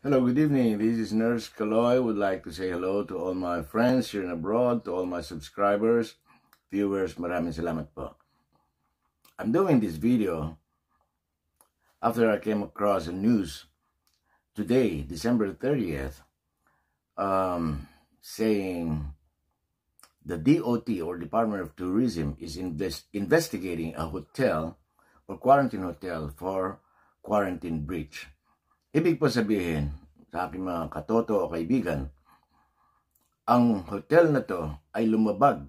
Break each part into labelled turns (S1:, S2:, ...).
S1: Hello, good evening. This is Nurse Kaloy. Would like to say hello to all my friends here and abroad, to all my subscribers, viewers. Maraming salamat po. I'm doing this video after I came across the news today, December 30th, um, saying the DOT or Department of Tourism is invest investigating a hotel or quarantine hotel for quarantine breach. Ibig po sabihin, sa aking mga katoto o kaibigan, ang hotel na to ay lumabag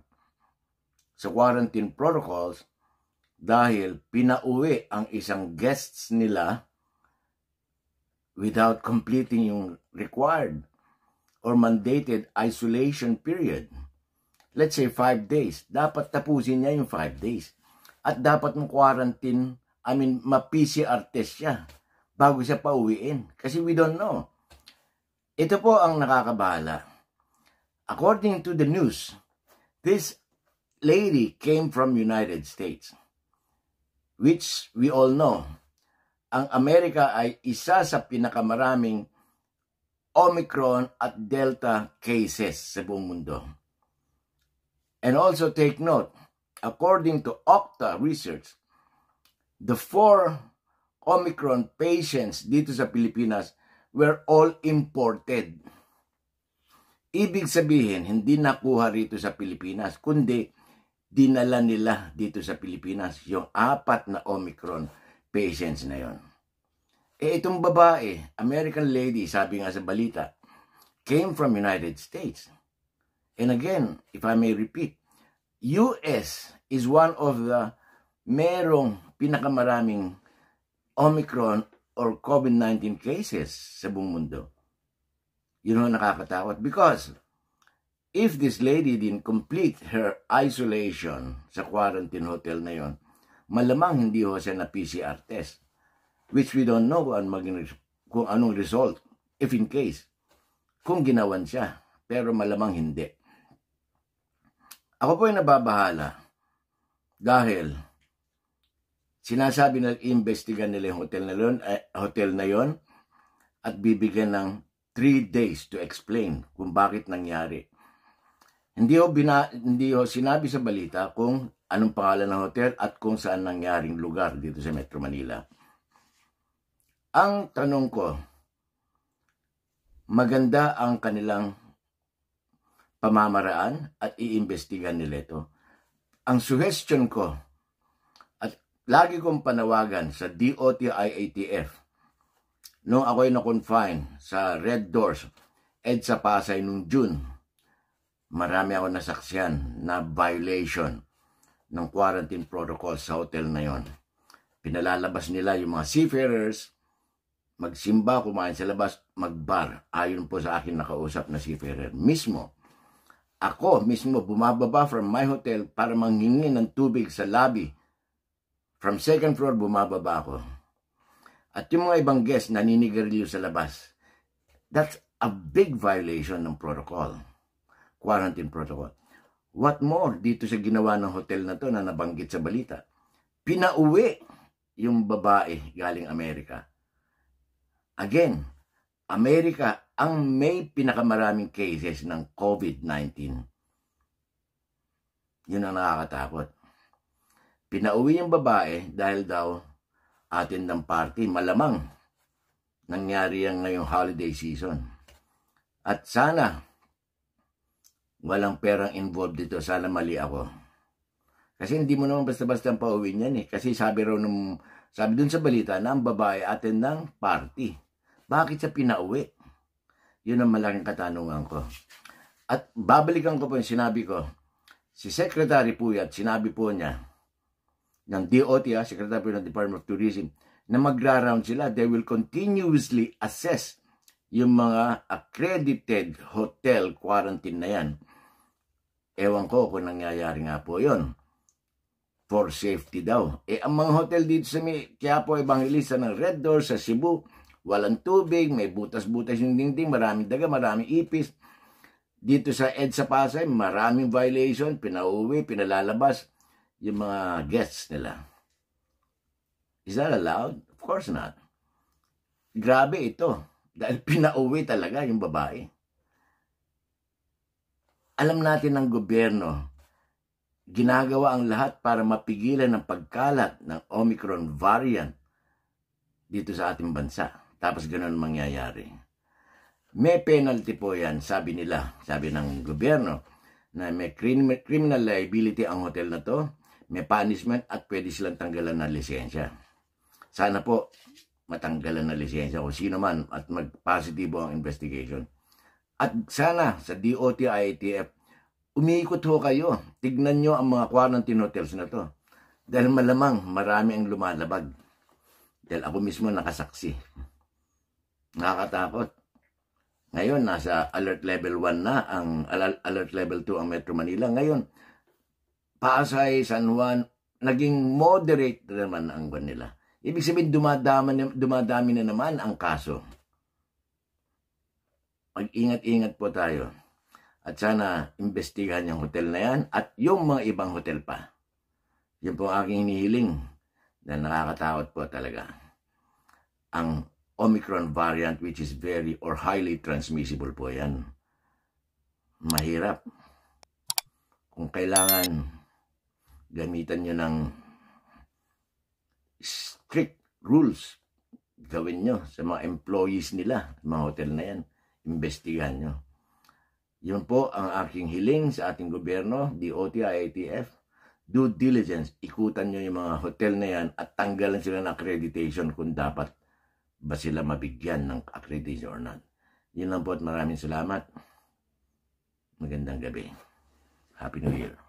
S1: sa quarantine protocols dahil pinauwi ang isang guests nila without completing yung required or mandated isolation period. Let's say 5 days. Dapat tapusin niya yung 5 days. At dapat mong quarantine, I mean, ma-PCR test siya bago siya pauwiin. Kasi we don't know. Ito po ang nakakabahala. According to the news, this lady came from United States. Which we all know, ang Amerika ay isa sa pinakamaraming Omicron at Delta cases sa buong mundo. And also take note, according to Octa Research, the four Omicron patients dito sa Pilipinas were all imported. Ibig sabihin, hindi nakuha rito sa Pilipinas, kundi dinala nila dito sa Pilipinas yung apat na Omicron patients na yon. Eh itong babae, American lady, sabi nga sa balita, came from United States. And again, if I may repeat, US is one of the merong pinakamaraming Omicron or COVID-19 cases sa buong mundo. Yun ang nakakatakot because if this lady didn't complete her isolation sa quarantine hotel na yon, malamang hindi ho siya na PCR test which we don't know kung, maging, kung anong result if in case kung ginawan siya pero malamang hindi. Ako po ay nababahala dahil Sinasabi na investigan nila yung hotel na yon, eh, hotel na yon at bibigyan ng 3 days to explain kung bakit nangyari. Hindi ho, bina, hindi ho sinabi sa balita kung anong pangalan ng hotel at kung saan nangyaring lugar dito sa Metro Manila. Ang tanong ko, maganda ang kanilang pamamaraan at iimbestigan nila ito. Ang suggestion ko, lagi kong panawagan sa DOTI-ATF nung ako'y na-confine sa Red Doors at sa Pasay nung June. Marami ako nasaksiyan na violation ng quarantine protocol sa hotel na yon. Pinalalabas nila yung mga seafarers, magsimba, kumain sa labas, magbar. Ayon po sa akin nakausap na seafarer mismo. Ako mismo bumababa from my hotel para manghingi ng tubig sa lobby From second floor, bumababa ako. At yung mga ibang guests, naninigarilyo sa labas. That's a big violation ng protocol. Quarantine protocol. What more, dito sa ginawa ng hotel na to na nabanggit sa balita, pinauwi yung babae galing Amerika. Again, Amerika ang may pinakamaraming cases ng COVID-19. Yun ang nakakatakot. Pinauwi yung babae dahil daw atin ng party. Malamang nangyari yan ngayong holiday season. At sana walang perang involved dito. Sana mali ako. Kasi hindi mo naman basta-basta pauwi niyan eh. Kasi sabi raw nung, sabi dun sa balita na ang babae atin ng party. Bakit siya pinauwi? Yun ang malaking katanungan ko. At babalikan ko po yung sinabi ko. Si Secretary Puyat, sinabi po niya, ng DOT, ha, ah, Secretary ng Department of Tourism, na magra-round sila. They will continuously assess yung mga accredited hotel quarantine na yan. Ewan ko kung nangyayari nga po yon For safety daw. Eh, ang mga hotel dito sa may Quiapo, Evangelista ng Red Door sa Cebu, walang tubig, may butas-butas yung dingding, maraming daga, maraming ipis. Dito sa EDSA Pasay, maraming violation, pinauwi, pinalalabas yung mga guests nila. Is that allowed? Of course not. Grabe ito. Dahil pinauwi talaga yung babae. Alam natin ng gobyerno, ginagawa ang lahat para mapigilan ang pagkalat ng Omicron variant dito sa ating bansa. Tapos ganun mangyayari. May penalty po yan, sabi nila, sabi ng gobyerno, na may criminal liability ang hotel na to may punishment at pwede silang tanggalan ng lisensya. Sana po matanggalan ng lisensya o sino man at magpositibo ang investigation. At sana sa DOT IATF, umiikot ho kayo. Tignan nyo ang mga quarantine hotels na to. Dahil malamang marami ang lumalabag. Dahil ako mismo nakasaksi. Nakakatakot. Ngayon, nasa alert level 1 na, ang alert level 2 ang Metro Manila. Ngayon, Pasay, San Juan, naging moderate na naman ang ban nila. Ibig sabihin, dumadami, na, dumadami na naman ang kaso. Mag-ingat-ingat po tayo. At sana investigahan yung hotel na yan at yung mga ibang hotel pa. Yun po ang aking hinihiling na nakakatakot po talaga. Ang Omicron variant which is very or highly transmissible po yan. Mahirap. Kung kailangan gamitan nyo ng strict rules gawin nyo sa mga employees nila, mga hotel na yan. Investigahan nyo. Yun po ang aking hiling sa ating gobyerno, DOT, IATF. Due diligence, ikutan nyo yung mga hotel na yan at tanggalan sila ng accreditation kung dapat ba sila mabigyan ng accreditation or not. Yun lang po at maraming salamat. Magandang gabi. Happy New Year.